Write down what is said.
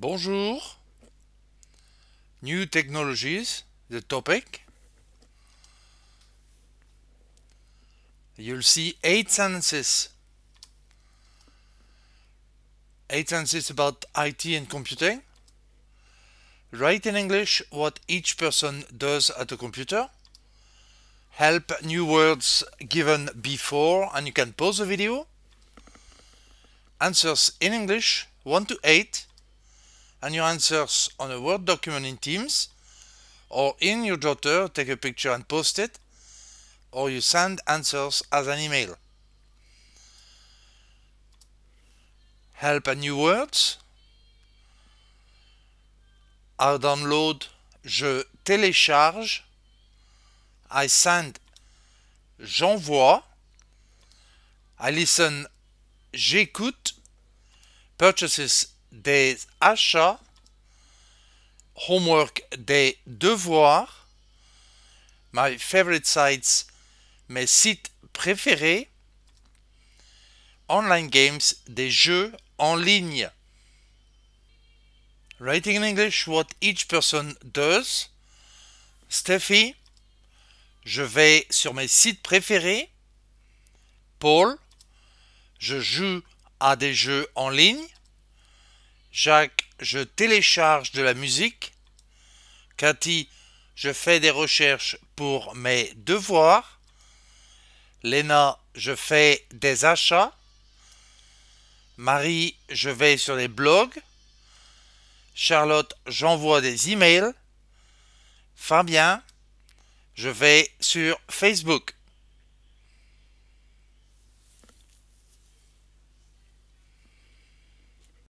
Bonjour. New technologies, the topic. You'll see eight sentences. Eight sentences about IT and computing. Write in English what each person does at a computer. Help new words given before and you can pause the video. Answers in English 1 to 8 and your answers on a Word document in Teams, or in your jotter, take a picture and post it, or you send answers as an email. Help and new words. I download, je télécharge. I send, j'envoie. I listen, j'écoute. Purchases, des achats, homework des devoirs, my favorite sites, mes sites préférés, online games, des jeux en ligne. Writing in English what each person does. Steffi, je vais sur mes sites préférés. Paul, je joue à des jeux en ligne. Jacques, je télécharge de la musique. Cathy, je fais des recherches pour mes devoirs. Lena, je fais des achats. Marie, je vais sur les blogs. Charlotte, j'envoie des emails. Fabien, je vais sur Facebook.